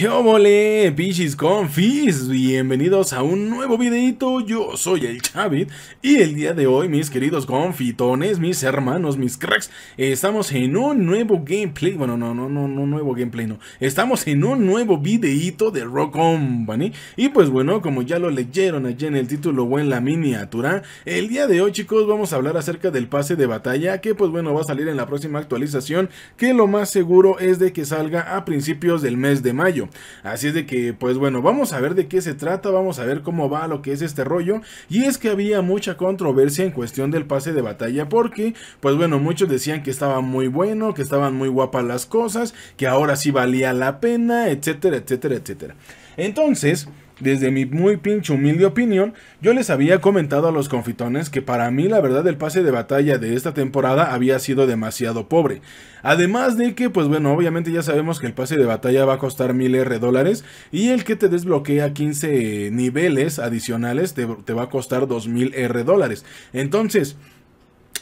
¡Qué obole, ¡Pichis confis! Bienvenidos a un nuevo videito, yo soy el Chavit y el día de hoy, mis queridos confitones, mis hermanos, mis cracks, estamos en un nuevo gameplay, bueno, no, no, no, no, nuevo gameplay, no, estamos en un nuevo videito de Rock Company y pues bueno, como ya lo leyeron allí en el título o en la miniatura, el día de hoy, chicos, vamos a hablar acerca del pase de batalla que pues bueno, va a salir en la próxima actualización que lo más seguro es de que salga a principios del mes de mayo. Así es de que, pues bueno, vamos a ver de qué se trata, vamos a ver cómo va lo que es este rollo. Y es que había mucha controversia en cuestión del pase de batalla porque, pues bueno, muchos decían que estaba muy bueno, que estaban muy guapas las cosas, que ahora sí valía la pena, etcétera, etcétera, etcétera. Entonces, desde mi muy pinche humilde opinión, yo les había comentado a los confitones que para mí la verdad el pase de batalla de esta temporada había sido demasiado pobre. Además de que, pues bueno, obviamente ya sabemos que el pase de batalla va a costar 1000 R dólares y el que te desbloquea 15 niveles adicionales te, va a costar 2000 R dólares. Entonces,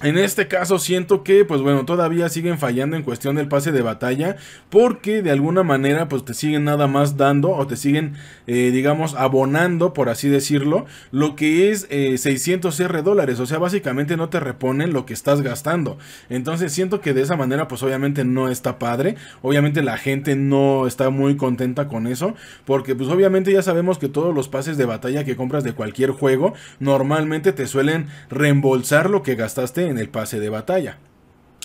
en este caso siento que, pues bueno, todavía siguen fallando en cuestión del pase de batalla porque de alguna manera pues te siguen nada más dando o te siguen, eh, digamos, abonando, por así decirlo, lo que es 600 eh, R dólares. O sea, básicamente no te reponen lo que estás gastando. Entonces siento que de esa manera pues obviamente no está padre. Obviamente la gente no está muy contenta con eso porque pues obviamente ya sabemos que todos los pases de batalla que compras de cualquier juego normalmente te suelen reembolsar lo que gastaste en el pase de batalla.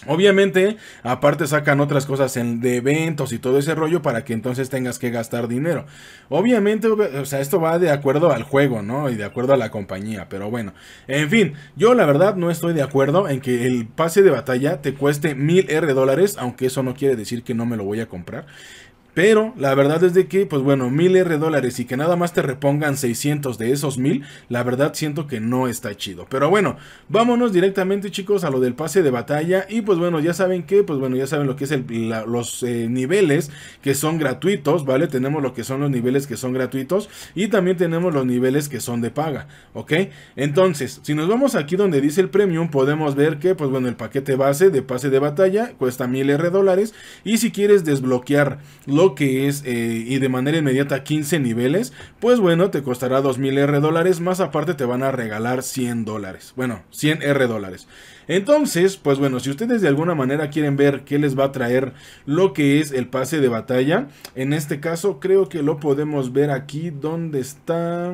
Obviamente, aparte sacan otras cosas en, de eventos y todo ese rollo para que entonces tengas que gastar dinero. Obviamente, o sea, esto va de acuerdo al juego, ¿no? Y de acuerdo a la compañía, pero bueno. En fin, yo la verdad no estoy de acuerdo en que el pase de batalla te cueste 1000 R dólares, aunque eso no quiere decir que no me lo voy a comprar. Pero la verdad es de que, pues bueno, 1000R dólares y que nada más te repongan 600 de esos 1000, la verdad siento que no está chido. Pero bueno, vámonos directamente chicos a lo del pase de batalla y pues bueno, ya saben que, pues bueno, ya saben lo que es el, los eh, niveles que son gratuitos, ¿vale? Tenemos lo que son los niveles que son gratuitos y también tenemos los niveles que son de paga, ¿ok? Entonces, si nos vamos aquí donde dice el premium, podemos ver que, pues bueno, el paquete base de pase de batalla cuesta 1000R dólares y si quieres desbloquear los que es eh, y de manera inmediata 15 niveles, pues bueno, te costará 2000 R dólares, más aparte te van a regalar 100 dólares, bueno, 100 R dólares. Entonces, pues bueno, si ustedes de alguna manera quieren ver qué les va a traer lo que es el pase de batalla, en este caso creo que lo podemos ver aquí, donde está?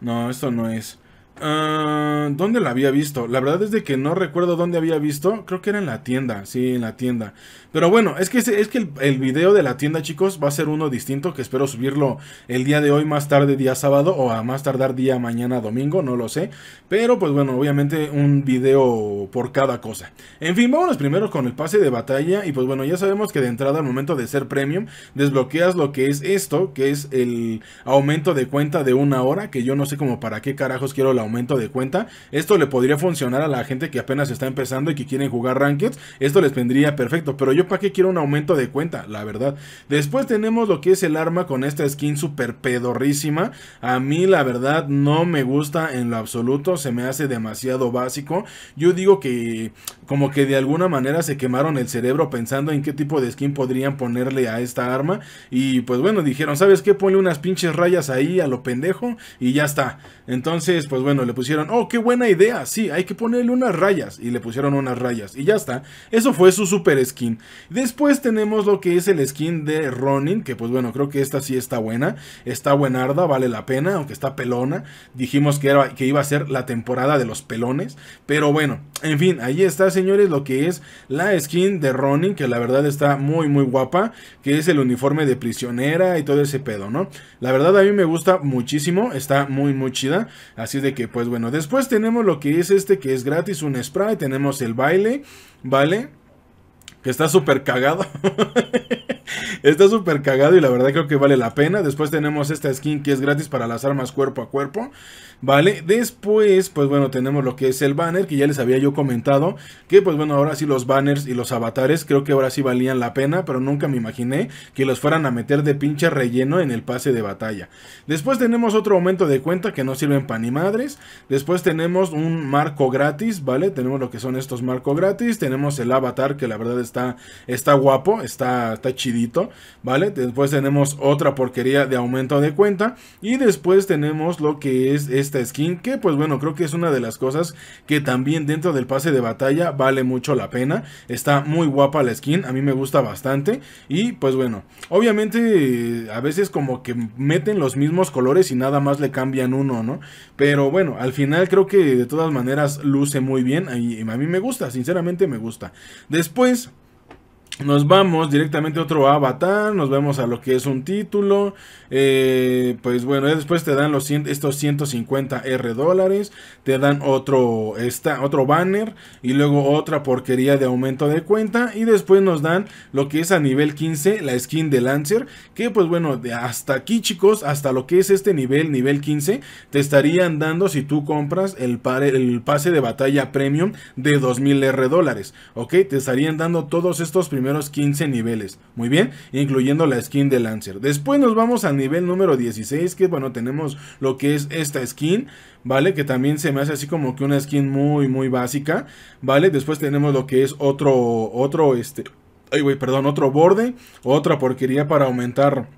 No, esto no es... Ah, ¿Dónde la había visto? La verdad es de que no recuerdo dónde había visto. Creo que era en la tienda. Sí, en la tienda. Pero bueno, es que, es que el, el, video de la tienda, chicos, va a ser uno distinto. Que espero subirlo el día de hoy, más tarde, día sábado. O a más tardar día mañana, domingo. No lo sé. Pero pues bueno, obviamente un video por cada cosa. En fin, vámonos primero con el pase de batalla. Y pues bueno, ya sabemos que de entrada, al momento de ser premium, desbloqueas lo que es esto. Que es el aumento de cuenta de una hora. Que yo no sé como para qué carajos quiero la aumento de cuenta. Esto le podría funcionar a la gente que apenas está empezando y que quieren jugar rankets, Esto les vendría perfecto, pero yo para qué quiero un aumento de cuenta, la verdad. Después tenemos lo que es el arma con esta skin super pedorrísima. A mí la verdad no me gusta en lo absoluto, se me hace demasiado básico. Yo digo que como que de alguna manera se quemaron el cerebro pensando en qué tipo de skin podrían ponerle a esta arma. Y pues bueno, dijeron, ¿sabes qué? Ponle unas pinches rayas ahí a lo pendejo y ya está. Entonces, pues bueno le pusieron, oh, qué buena idea, sí, hay que ponerle unas rayas. Y le pusieron unas rayas y ya está. Eso fue su super skin. Después tenemos lo que es el skin de Ronin, que pues bueno, creo que esta sí está buena. Está buenarda, vale la pena, aunque está pelona. Dijimos que, era, que iba a ser la temporada de los pelones. Pero bueno, en fin, ahí está, señores, lo que es la skin de Ronin, que la verdad está muy, muy guapa. Que es el uniforme de prisionera y todo ese pedo, ¿no? La verdad a mí me gusta muchísimo, está muy, muy chida. Así de que eh, pues bueno, después tenemos lo que es este que es gratis, un spray, tenemos el baile, ¿vale? Que está súper cagado. Está súper cagado y la verdad creo que vale la pena. Después tenemos esta skin que es gratis para las armas cuerpo a cuerpo. Vale, después pues bueno tenemos lo que es el banner que ya les había yo comentado. Que pues bueno ahora sí los banners y los avatares creo que ahora sí valían la pena. Pero nunca me imaginé que los fueran a meter de pinche relleno en el pase de batalla. Después tenemos otro aumento de cuenta que no sirven para ni madres. Después tenemos un marco gratis, ¿vale? Tenemos lo que son estos marcos gratis. Tenemos el avatar que la verdad está, está guapo, está, está chido ¿vale? Después tenemos otra porquería de aumento de cuenta y después tenemos lo que es esta skin, que pues bueno, creo que es una de las cosas que también dentro del pase de batalla vale mucho la pena. Está muy guapa la skin, a mí me gusta bastante y pues bueno, obviamente eh, a veces como que meten los mismos colores y nada más le cambian uno, ¿no? Pero bueno, al final creo que de todas maneras luce muy bien y a mí me gusta, sinceramente me gusta. Después... Nos vamos directamente a otro avatar, nos vemos a lo que es un título, eh, pues bueno, después te dan los estos 150 R dólares, te dan otro, otro banner y luego otra porquería de aumento de cuenta y después nos dan lo que es a nivel 15, la skin de Lancer, que pues bueno, hasta aquí chicos, hasta lo que es este nivel, nivel 15, te estarían dando si tú compras el, el pase de batalla premium de 2000 R dólares, ok, te estarían dando todos estos primeros 15 niveles, muy bien, incluyendo la skin de Lancer. Después nos vamos al nivel número 16, que bueno, tenemos lo que es esta skin, ¿vale? Que también se me hace así como que una skin muy, muy básica, ¿vale? Después tenemos lo que es otro, otro, este, ay, güey, perdón, otro borde, otra porquería para aumentar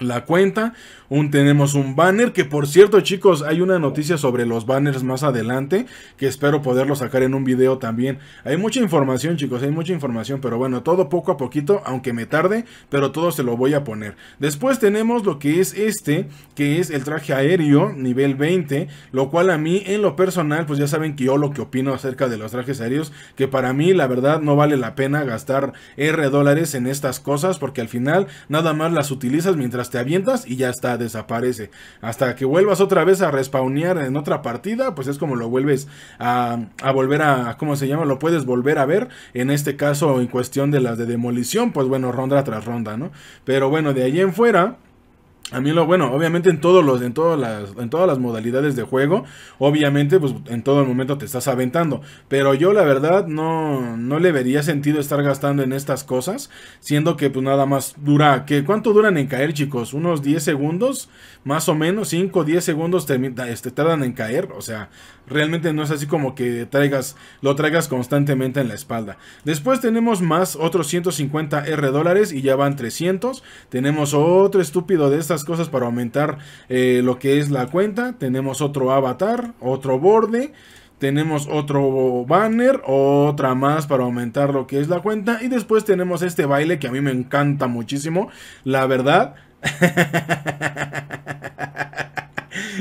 la cuenta. Un, tenemos un banner que por cierto chicos hay una noticia sobre los banners más adelante que espero poderlo sacar en un video también. Hay mucha información chicos, hay mucha información pero bueno todo poco a poquito aunque me tarde pero todo se lo voy a poner. Después tenemos lo que es este que es el traje aéreo nivel 20 lo cual a mí en lo personal pues ya saben que yo lo que opino acerca de los trajes aéreos que para mí la verdad no vale la pena gastar R dólares en estas cosas porque al final nada más las utilizas mientras te avientas y ya está, desaparece. Hasta que vuelvas otra vez a respawnear en otra partida, pues es como lo vuelves a, volver a, ¿cómo se llama? Lo puedes volver a ver. En este caso, en cuestión de las de demolición, pues bueno, ronda tras ronda, ¿no? Pero bueno, de ahí en fuera... A mí lo bueno, obviamente en todos los, en todas las, en todas las modalidades de juego, obviamente, pues en todo el momento te estás aventando. Pero yo la verdad no, le vería sentido estar gastando en estas cosas, siendo que pues nada más dura, que cuánto duran en caer, chicos, unos 10 segundos, más o menos, 5, 10 segundos este, tardan en caer. O sea, realmente no es así como que traigas, lo traigas constantemente en la espalda. Después tenemos más otros 150 R dólares y ya van 300. Tenemos otro estúpido de estas cosas para aumentar eh, lo que es la cuenta. Tenemos otro avatar, otro borde. Tenemos otro banner, otra más para aumentar lo que es la cuenta. Y después tenemos este baile que a mí me encanta muchísimo. La verdad.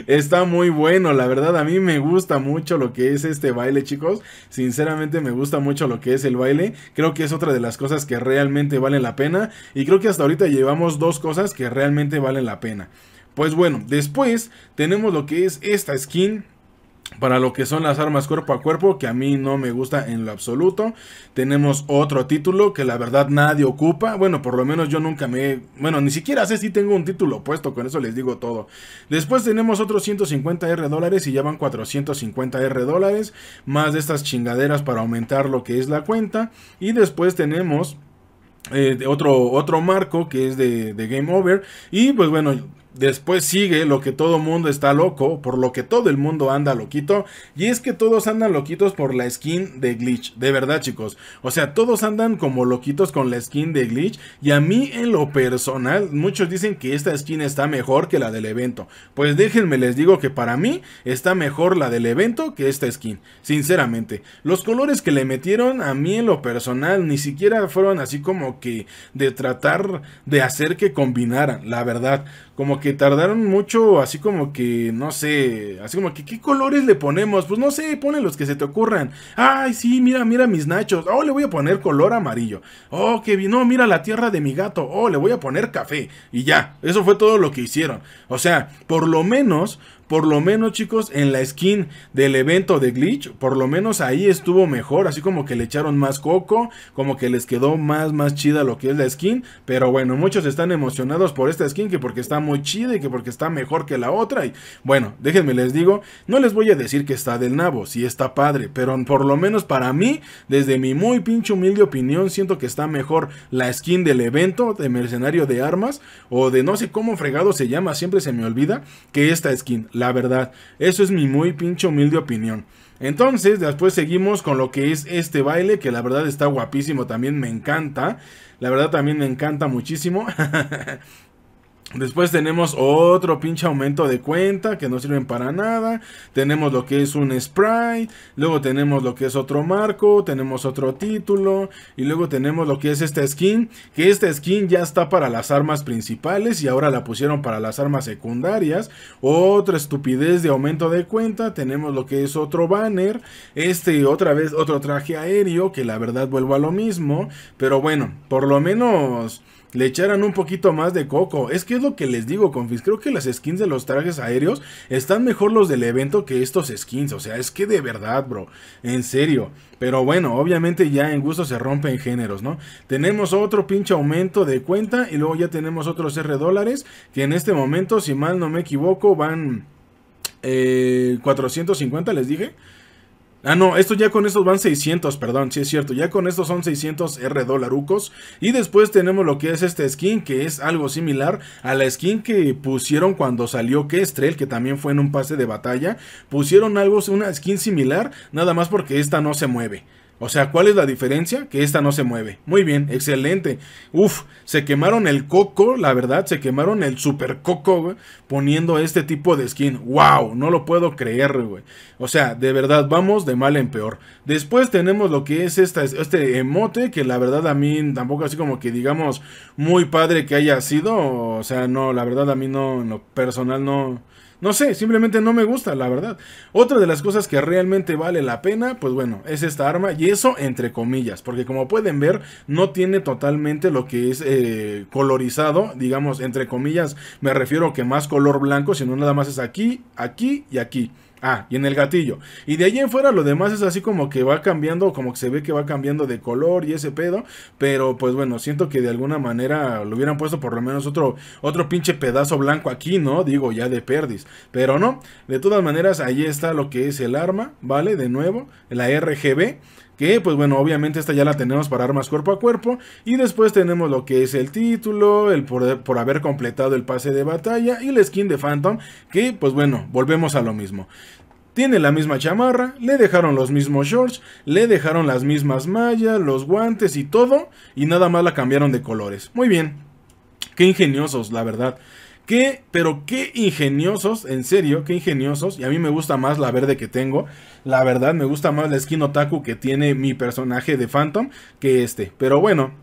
Está muy bueno, la verdad a mí me gusta mucho lo que es este baile, chicos. Sinceramente me gusta mucho lo que es el baile. Creo que es otra de las cosas que realmente valen la pena. Y creo que hasta ahorita llevamos dos cosas que realmente valen la pena. Pues bueno, después tenemos lo que es esta skin para lo que son las armas cuerpo a cuerpo, que a mí no me gusta en lo absoluto. Tenemos otro título que la verdad nadie ocupa. Bueno, por lo menos yo nunca me... Bueno, ni siquiera sé si tengo un título puesto, con eso les digo todo. Después tenemos otros 150 R dólares y ya van 450 R dólares. Más de estas chingaderas para aumentar lo que es la cuenta. Y después tenemos... Eh, otro, otro marco que es de, de Game Over. Y pues bueno, Después sigue lo que todo mundo está loco, por lo que todo el mundo anda loquito, y es que todos andan loquitos por la skin de Glitch, de verdad chicos. O sea, todos andan como loquitos con la skin de Glitch, y a mí en lo personal, muchos dicen que esta skin está mejor que la del evento. Pues déjenme les digo que para mí está mejor la del evento que esta skin, sinceramente. Los colores que le metieron a mí en lo personal ni siquiera fueron así como que de tratar de hacer que combinaran, la verdad. Como que tardaron mucho, así como que, no sé, así como que, ¿qué colores le ponemos? Pues no sé, Ponen los que se te ocurran. Ay, sí, mira, mira mis nachos. Oh, le voy a poner color amarillo. Oh, que no, mira la tierra de mi gato. Oh, le voy a poner café. Y ya, eso fue todo lo que hicieron. O sea, por lo menos por lo menos chicos en la skin del evento de glitch, por lo menos ahí estuvo mejor, así como que le echaron más coco, como que les quedó más más chida lo que es la skin, pero bueno, muchos están emocionados por esta skin que porque está muy chida y que porque está mejor que la otra y bueno, déjenme les digo, no les voy a decir que está del nabo, si está padre, pero por lo menos para mí, desde mi muy pinche humilde opinión, siento que está mejor la skin del evento de mercenario de armas o de no sé cómo fregado se llama, siempre se me olvida que esta skin la verdad. Eso es mi muy pinche humilde opinión. Entonces, después seguimos con lo que es este baile, que la verdad está guapísimo, también me encanta. La verdad también me encanta muchísimo. Después tenemos otro pinche aumento de cuenta que no sirven para nada. Tenemos lo que es un sprite. Luego tenemos lo que es otro marco. Tenemos otro título. Y luego tenemos lo que es esta skin. Que esta skin ya está para las armas principales. Y ahora la pusieron para las armas secundarias. Otra estupidez de aumento de cuenta. Tenemos lo que es otro banner. Este otra vez otro traje aéreo. Que la verdad vuelvo a lo mismo. Pero bueno, por lo menos le echaran un poquito más de coco. Es que es lo que les digo, confis. Creo que las skins de los trajes aéreos están mejor los del evento que estos skins. O sea, es que de verdad, bro. En serio. Pero bueno, obviamente ya en gusto se rompen géneros, ¿no? Tenemos otro pinche aumento de cuenta y luego ya tenemos otros R dólares que en este momento, si mal no me equivoco, van eh, 450, les dije. Ah, no, esto ya con estos van 600, perdón, sí es cierto, ya con estos son 600 R dolarucos. Y después tenemos lo que es esta skin, que es algo similar a la skin que pusieron cuando salió Kestrel, que también fue en un pase de batalla. Pusieron algo, una skin similar, nada más porque esta no se mueve. O sea, ¿cuál es la diferencia? Que esta no se mueve. Muy bien, excelente. Uf, se quemaron el coco, la verdad, se quemaron el super coco, poniendo este tipo de skin. ¡Wow! No lo puedo creer, güey. O sea, de verdad, vamos de mal en peor. Después tenemos lo que es esta, este emote, que la verdad a mí tampoco así como que digamos muy padre que haya sido. O sea, no, la verdad a mí no, lo personal no... No sé, simplemente no me gusta, la verdad. Otra de las cosas que realmente vale la pena, pues bueno, es esta arma. Y eso entre comillas, porque como pueden ver, no tiene totalmente lo que es eh, colorizado. Digamos, entre comillas, me refiero que más color blanco, sino nada más es aquí, aquí y aquí. Ah, y en el gatillo. Y de ahí en fuera lo demás es así como que va cambiando, como que se ve que va cambiando de color y ese pedo. Pero pues bueno, siento que de alguna manera lo hubieran puesto por lo menos otro, otro pinche pedazo blanco aquí, ¿no? Digo, ya de perdis. Pero no, de todas maneras ahí está lo que es el arma, ¿vale? De nuevo, la RGB. Que pues bueno, obviamente esta ya la tenemos para armas cuerpo a cuerpo. Y después tenemos lo que es el título, el por, por haber completado el pase de batalla y la skin de Phantom. Que pues bueno, volvemos a lo mismo tiene la misma chamarra, le dejaron los mismos shorts, le dejaron las mismas mallas, los guantes y todo, y nada más la cambiaron de colores. Muy bien, qué ingeniosos, la verdad. Qué, pero qué ingeniosos, en serio, qué ingeniosos. Y a mí me gusta más la verde que tengo. La verdad, me gusta más la skin otaku que tiene mi personaje de Phantom que este. Pero bueno,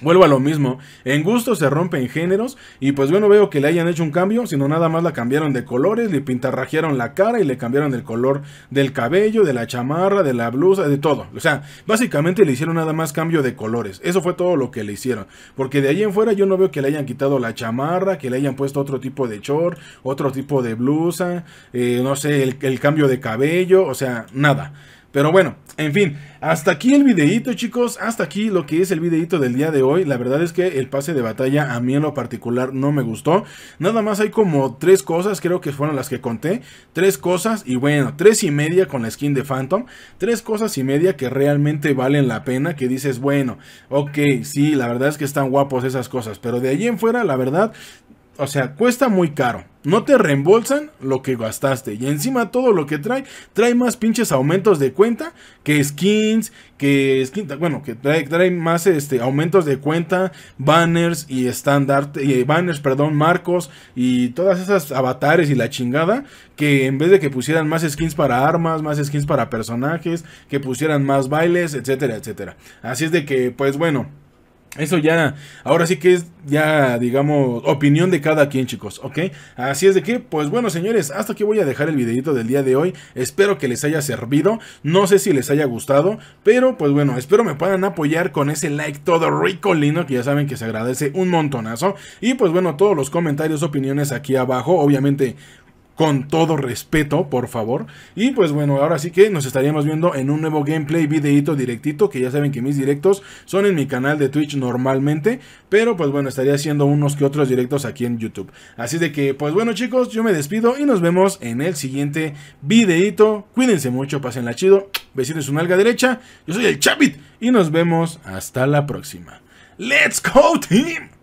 Vuelvo a lo mismo, en gusto se rompen géneros y pues yo no veo que le hayan hecho un cambio, sino nada más la cambiaron de colores, le pintarrajearon la cara y le cambiaron el color del cabello, de la chamarra, de la blusa, de todo. O sea, básicamente le hicieron nada más cambio de colores, eso fue todo lo que le hicieron. Porque de ahí en fuera yo no veo que le hayan quitado la chamarra, que le hayan puesto otro tipo de short, otro tipo de blusa, eh, no sé, el cambio de cabello, o sea, nada. Pero bueno, en fin, hasta aquí el videito chicos, hasta aquí lo que es el videito del día de hoy. La verdad es que el pase de batalla a mí en lo particular no me gustó. Nada más hay como tres cosas, creo que fueron las que conté. Tres cosas y bueno, tres y media con la skin de Phantom. Tres cosas y media que realmente valen la pena, que dices, bueno, ok, sí, la verdad es que están guapos esas cosas. Pero de allí en fuera, la verdad, o sea, cuesta muy caro. No te reembolsan lo que gastaste. Y encima todo lo que trae, trae más pinches aumentos de cuenta que skins, que skins, bueno, que trae, más este, aumentos de cuenta, banners y estándar eh, banners, perdón, marcos y todas esas avatares y la chingada. Que en vez de que pusieran más skins para armas, más skins para personajes, que pusieran más bailes, etcétera, etcétera. Así es de que, pues bueno. Eso ya, ahora sí que es ya, digamos, opinión de cada quien, chicos, ¿ok? Así es de que, pues bueno, señores, hasta aquí voy a dejar el videito del día de hoy. Espero que les haya servido, no sé si les haya gustado, pero pues bueno, espero me puedan apoyar con ese like todo rico, lindo, que ya saben que se agradece un montonazo. Y pues bueno, todos los comentarios, opiniones aquí abajo, obviamente con todo respeto, por favor. Y pues bueno, ahora sí que nos estaríamos viendo en un nuevo gameplay, videito, directito, que ya saben que mis directos son en mi canal de Twitch normalmente, pero pues bueno, estaría haciendo unos que otros directos aquí en YouTube. Así de que, pues bueno chicos, yo me despido y nos vemos en el siguiente videíto. Cuídense mucho, la chido, besitos en su nalga derecha, yo soy el Chapit y nos vemos hasta la próxima. ¡Let's go team!